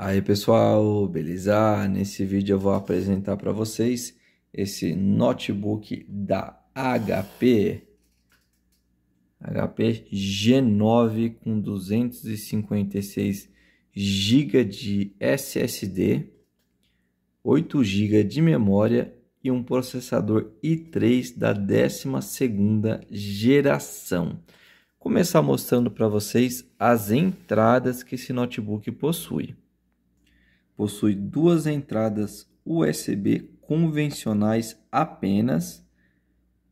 Aí pessoal, beleza? Nesse vídeo eu vou apresentar para vocês esse notebook da HP HP G9 com 256 GB de SSD, 8 GB de memória e um processador i3 da 12ª geração. Começar mostrando para vocês as entradas que esse notebook possui possui duas entradas USB convencionais apenas,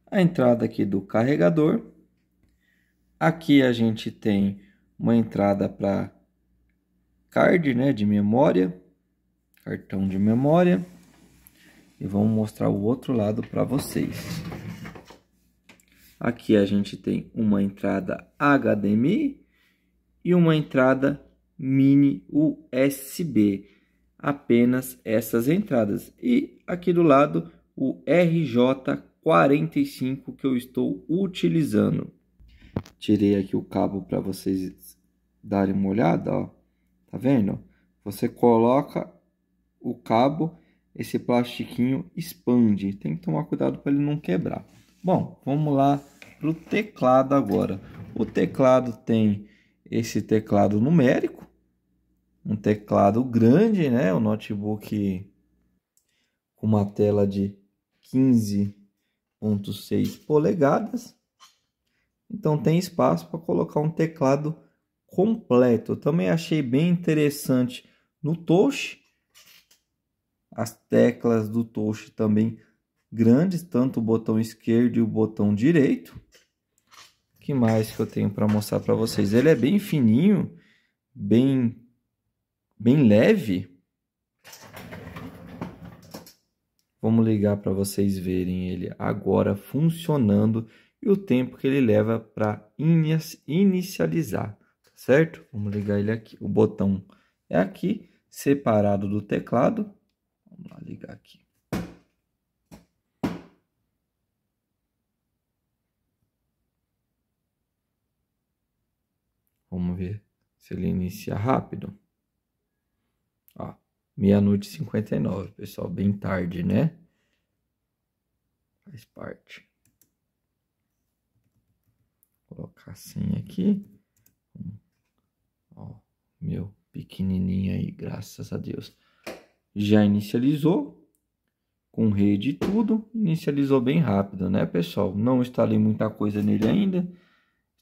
a entrada aqui do carregador. Aqui a gente tem uma entrada para card, né, de memória, cartão de memória. E vamos mostrar o outro lado para vocês. Aqui a gente tem uma entrada HDMI e uma entrada mini USB apenas essas entradas. E aqui do lado o RJ45 que eu estou utilizando. Tirei aqui o cabo para vocês darem uma olhada, ó. Tá vendo? Você coloca o cabo, esse plastiquinho expande. Tem que tomar cuidado para ele não quebrar. Bom, vamos lá para o teclado agora. O teclado tem esse teclado numérico, um teclado grande, né? Um notebook com uma tela de 15.6 polegadas. Então tem espaço para colocar um teclado completo. Eu também achei bem interessante no touch. As teclas do touch também grandes, tanto o botão esquerdo e o botão direito. O que mais que eu tenho para mostrar para vocês? Ele é bem fininho, bem bem leve. Vamos ligar para vocês verem ele agora funcionando e o tempo que ele leva para inicializar, tá certo? Vamos ligar ele aqui. O botão é aqui, separado do teclado. Vamos lá ligar aqui. Vamos ver se ele inicia rápido. Ó, meia-noite e 59, pessoal, bem tarde, né? Faz parte. Vou colocar assim senha aqui. Ó, meu pequenininho aí, graças a Deus. Já inicializou com rede e tudo, inicializou bem rápido, né, pessoal? Não instalei muita coisa nele ainda.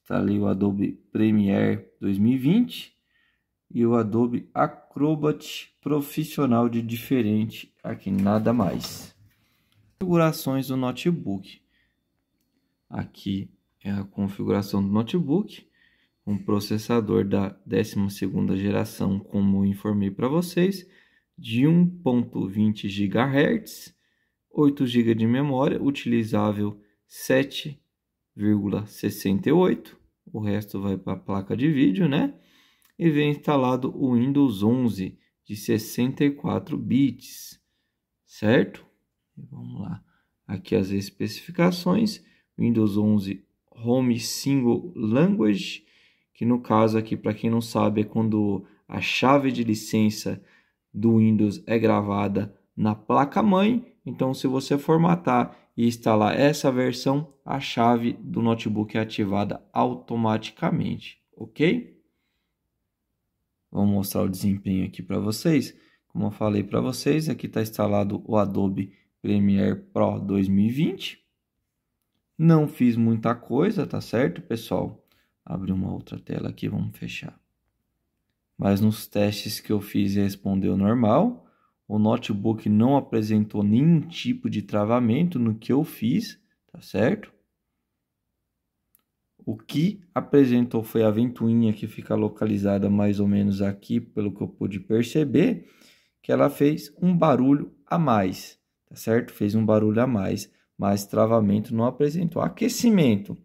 Instalei o Adobe Premiere 2020 e o Adobe Acrobat Profissional de diferente aqui, nada mais. Configurações do notebook. Aqui é a configuração do notebook, um processador da 12ª geração, como eu informei para vocês, de 1.20 GHz, 8 GB de memória, utilizável 7,68, o resto vai para a placa de vídeo, né? e vem instalado o Windows 11 de 64 bits, certo? Vamos lá, aqui as especificações, Windows 11 Home Single Language, que no caso aqui, para quem não sabe, é quando a chave de licença do Windows é gravada na placa-mãe, então se você formatar e instalar essa versão, a chave do notebook é ativada automaticamente, ok? Vou mostrar o desempenho aqui para vocês. Como eu falei para vocês, aqui está instalado o Adobe Premiere Pro 2020. Não fiz muita coisa, tá certo, pessoal? Abri uma outra tela aqui, vamos fechar. Mas nos testes que eu fiz respondeu normal. O notebook não apresentou nenhum tipo de travamento no que eu fiz, tá certo? O que apresentou foi a ventoinha que fica localizada mais ou menos aqui, pelo que eu pude perceber, que ela fez um barulho a mais, tá certo? Fez um barulho a mais, mas travamento não apresentou. Aquecimento.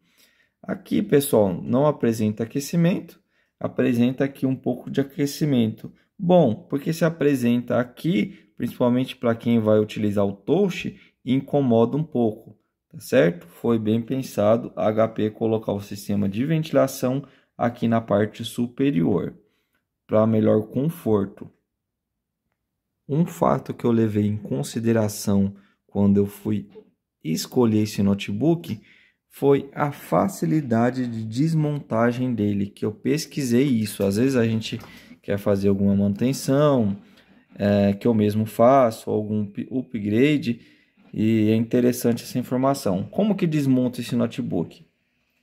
Aqui, pessoal, não apresenta aquecimento, apresenta aqui um pouco de aquecimento. Bom, porque se apresenta aqui, principalmente para quem vai utilizar o touch, incomoda um pouco Tá certo? Foi bem pensado a HP colocar o sistema de ventilação aqui na parte superior para melhor conforto. Um fato que eu levei em consideração quando eu fui escolher esse notebook foi a facilidade de desmontagem dele, que eu pesquisei isso. Às vezes a gente quer fazer alguma manutenção, é, que eu mesmo faço, algum upgrade, e é interessante essa informação. Como que desmonta esse notebook?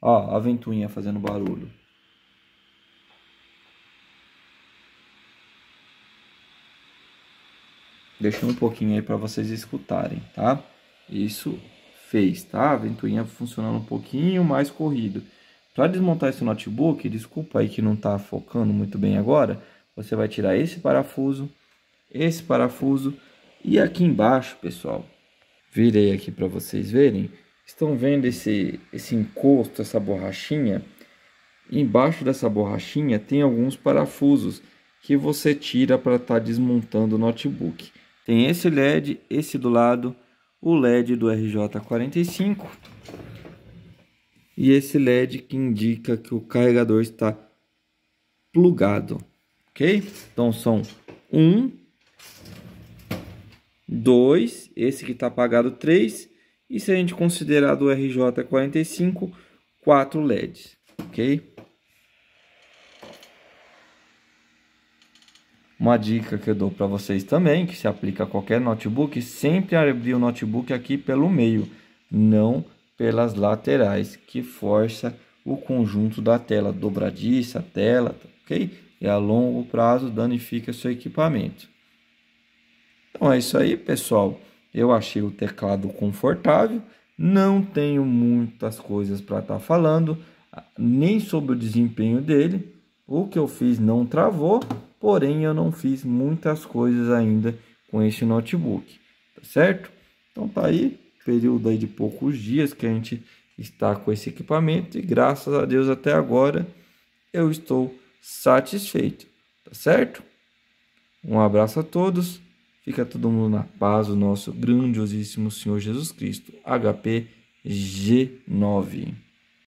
Ó, a ventoinha fazendo barulho. Deixei um pouquinho aí para vocês escutarem, tá? Isso fez, tá? A ventoinha funcionando um pouquinho mais corrido. Para desmontar esse notebook, desculpa aí que não está focando muito bem agora, você vai tirar esse parafuso, esse parafuso e aqui embaixo, pessoal, virei aqui para vocês verem. Estão vendo esse, esse encosto, essa borrachinha? Embaixo dessa borrachinha tem alguns parafusos que você tira para estar tá desmontando o notebook. Tem esse LED, esse do lado, o LED do RJ45 e esse LED que indica que o carregador está plugado, ok? Então são um 2, esse que está apagado 3, e se a gente considerar do RJ45, 4 LEDs, ok? Uma dica que eu dou para vocês também, que se aplica a qualquer notebook, sempre abrir o notebook aqui pelo meio, não pelas laterais, que força o conjunto da tela, dobradiça, a tela, ok? E é a longo prazo danifica seu equipamento. Então é isso aí, pessoal. Eu achei o teclado confortável. Não tenho muitas coisas para estar tá falando, ah, nem sobre o desempenho dele. O que eu fiz não travou, porém eu não fiz muitas coisas ainda com esse notebook, tá certo? Então tá aí, período aí de poucos dias que a gente está com esse equipamento e graças a Deus até agora eu estou satisfeito, tá certo? Um abraço a todos Fica todo mundo na paz o nosso grandiosíssimo Senhor Jesus Cristo. HP G9.